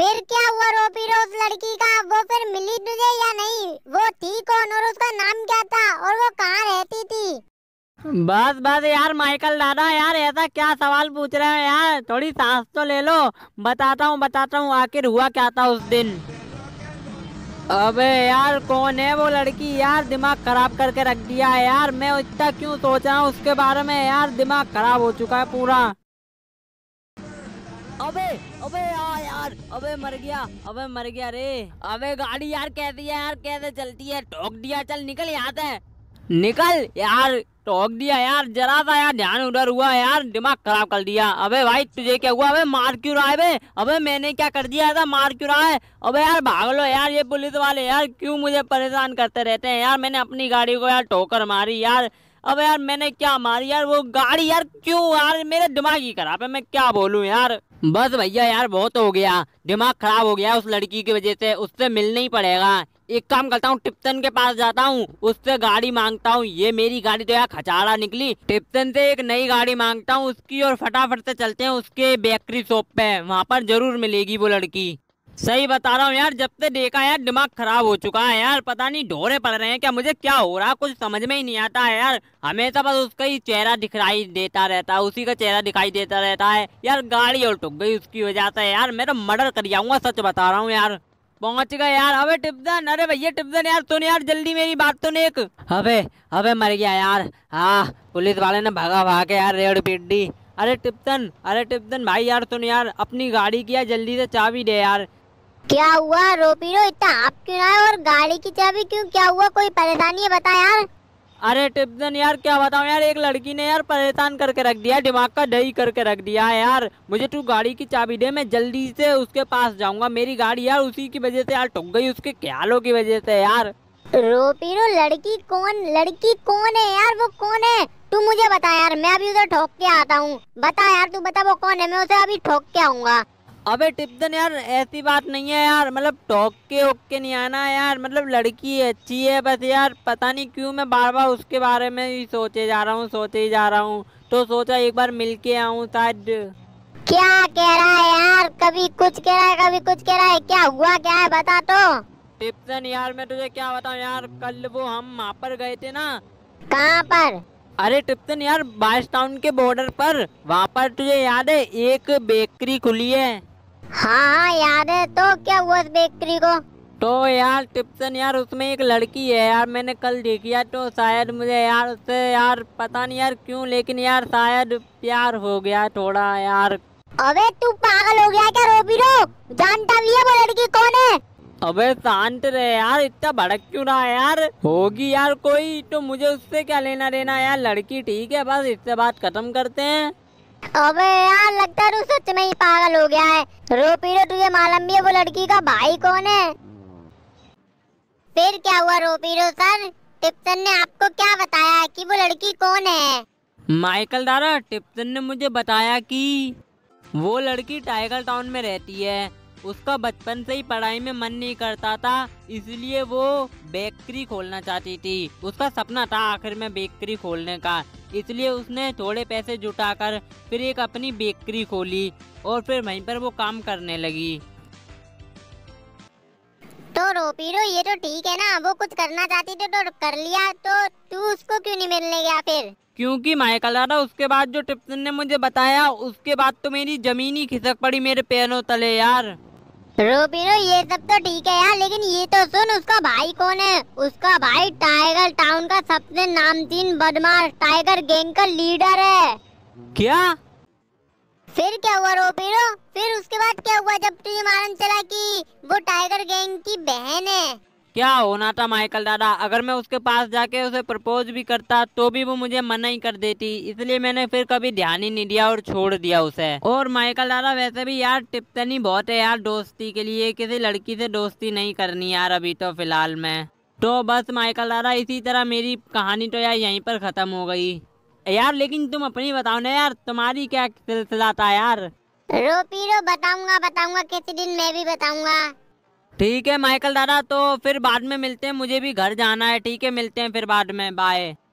फिर क्या हुआ रोपी रोज लड़की का वो फिर मिली तुझे या नहीं वो थी कौन और उसका नाम क्या था और वो कहाँ रहती थी बस बस यार माइकल दादा यार ऐसा क्या सवाल पूछ रहे हो यार थोड़ी सांस तो ले लो बताता हूँ बताता हूँ आखिर हुआ क्या था उस दिन अबे यार कौन है वो लड़की यार दिमाग खराब करके रख दिया है यार मैं इतना क्यों सोच रहा हूँ उसके बारे में यार दिमाग खराब हो चुका है पूरा अबे अबे यार यार अबे मर गया अबे मर गया रे अबे गाड़ी यार कैसे यार कैसे चलती है टोक दिया चल निकल यहाँ से निकल यार टोक दिया यार जरा सा यार ध्यान उधर हुआ यार दिमाग खराब कर दिया अबे भाई तुझे क्या हुआ अबे मार क्यों रहा है बे अबे मैंने क्या कर दिया था मार क्यों रहा है अबे यार भाग लो यार ये पुलिस वाले यार क्यों मुझे परेशान करते रहते हैं यार मैंने अपनी गाड़ी को यार ठोकर मारी यार अब यार मैंने क्या मारी यार वो गाड़ी यार क्यों यार मेरे दिमाग ही खराब है मैं क्या बोलूँ यार बस भैया यार बहुत हो गया दिमाग खराब हो गया उस लड़की की वजह से उससे मिलना ही पड़ेगा एक काम करता हूँ टिप्टन के पास जाता हूँ उससे गाड़ी मांगता हूँ ये मेरी गाड़ी तो यार खचारा निकली टिप्टन से एक नई गाड़ी मांगता हूँ उसकी और फटाफट से चलते हैं उसके बेकरी शॉप पे वहाँ पर जरूर मिलेगी वो लड़की सही बता रहा हूँ यार जब से देखा यार दिमाग खराब हो चुका है यार पता नहीं ढोरे पड़ रहे हैं क्या मुझे क्या हो रहा है कुछ समझ में ही नहीं आता है यार हमेशा बस उसका ही चेहरा दिखाई देता रहता है उसी का चेहरा दिखाई देता रहता है यार गाड़ी टुक गई उसकी वजह से यार मैं तो मर्डर कर जाऊंगा सच बता रहा हूँ यार पहुंच गए यार अबे टिप्सन अरे भैया टिप्सन यार सुन यार जल्दी मेरी बात तो नहीं एक अबे अबे मर गया यार हाँ पुलिस वाले ने भागा भाग के यार रेड पीट दी अरे टिप्तन अरे टिप्तन भाई यार सुन यार अपनी गाड़ी की यार जल्दी से चाबी दे यार क्या हुआ रोपीरो इतना आप क्यों आए और गाड़ी की चाबी क्यों क्या हुआ कोई परेशानी है बता यार अरे टिप्सन यार क्या बताऊँ यार एक लड़की ने यार परेशान करके रख दिया दिमाग का दही करके रख दिया है यार मुझे तू गाड़ी की चाबी दे मैं जल्दी से उसके पास जाऊंगा मेरी गाड़ी यार उसी की वजह से यार टुक गई उसके ख्यालों की वजह से यार रोपीरो लड़की कौन लड़की कौन है यार वो कौन है तू मुझे बता यार मैं अभी उधर ठोक के आता हूँ बता यार तू बता वो कौन है मैं उसे अभी ठोक के आऊंगा अबे टिपदन यार ऐसी बात नहीं है यार मतलब टोक के ओक के नहीं आना यार मतलब लड़की अच्छी है बस यार पता नहीं क्यों मैं बार बार उसके बारे में ही सोचे जा रहा हूँ सोचे ही जा रहा हूँ तो सोचा एक बार मिल के आऊँ शायद क्या कह रहा है यार कभी कुछ कह रहा है कभी कुछ कह रहा है क्या हुआ क्या है बता तो टिप्सन यार मैं तुझे क्या बताऊँ यार कल वो हम वहाँ पर गए थे ना कहाँ पर अरे टिप्सन यार बाइस टाउन के बॉर्डर पर वहाँ पर तुझे याद है एक बेकरी खुली है हाँ याद है तो क्या हुआ उस बेकरी को तो यार टिप्सन यार उसमें एक लड़की है यार मैंने कल देखी यार तो शायद मुझे यार उससे यार पता नहीं यार क्यों लेकिन यार शायद प्यार हो गया थोड़ा यार अबे तू पागल हो गया क्या रोबी रो जानता भी है वो लड़की कौन है अबे शांत रहे यार इतना भड़क क्यों रहा है यार होगी यार कोई तो मुझे उससे क्या लेना देना यार लड़की ठीक है बस इससे बात खत्म करते हैं अबे यार लगता है तू सच में ही पागल हो गया है रो पीरो तुझे मालूम भी है वो लड़की का भाई कौन है फिर क्या हुआ रो पीरो सर टिप्सन ने आपको क्या बताया कि वो लड़की कौन है माइकल दारा टिप्सन ने मुझे बताया कि वो लड़की टाइगर टाउन में रहती है उसका बचपन से ही पढ़ाई में मन नहीं करता था इसलिए वो बेकरी खोलना चाहती थी उसका सपना था आखिर में बेकरी खोलने का इसलिए उसने थोड़े पैसे जुटाकर फिर एक अपनी बेकरी खोली और फिर वहीं पर वो काम करने लगी तो रोपीरो ये तो ठीक है ना वो कुछ करना चाहती थी तो कर लिया तो तू उसको क्यों नहीं मिलने गया फिर क्योंकि माइकल दादा उसके बाद जो टिप्सन ने मुझे बताया उसके बाद तो मेरी जमीन ही खिसक पड़ी मेरे पैरों तले यार रोबिनो ये सब तो ठीक है यार लेकिन ये तो सुन उसका भाई कौन है उसका भाई टाइगर टाउन का सबसे नामचीन बदमाश टाइगर गैंग का लीडर है क्या फिर क्या हुआ रोबिनो फिर उसके बाद क्या हुआ जब तुझे मालूम चला कि वो टाइगर गैंग की बहन है क्या होना था माइकल दादा अगर मैं उसके पास जाके उसे प्रपोज भी करता तो भी वो मुझे मना ही कर देती इसलिए मैंने फिर कभी ध्यान ही नहीं दिया और छोड़ दिया उसे और माइकल दादा वैसे भी यार टिप्पणी बहुत है यार दोस्ती के लिए किसी लड़की से दोस्ती नहीं करनी यार अभी तो फिलहाल में तो बस माइकल दादा इसी तरह मेरी कहानी तो यार यहीं पर ख़त्म हो गई यार लेकिन तुम अपनी बताओ ना यार तुम्हारी क्या सिलसिला था यार रो रो बताऊंगा बताऊंगा किसी दिन मैं भी बताऊंगा ठीक है माइकल दादा तो फिर बाद में मिलते हैं मुझे भी घर जाना है ठीक है मिलते हैं फिर बाद में बाय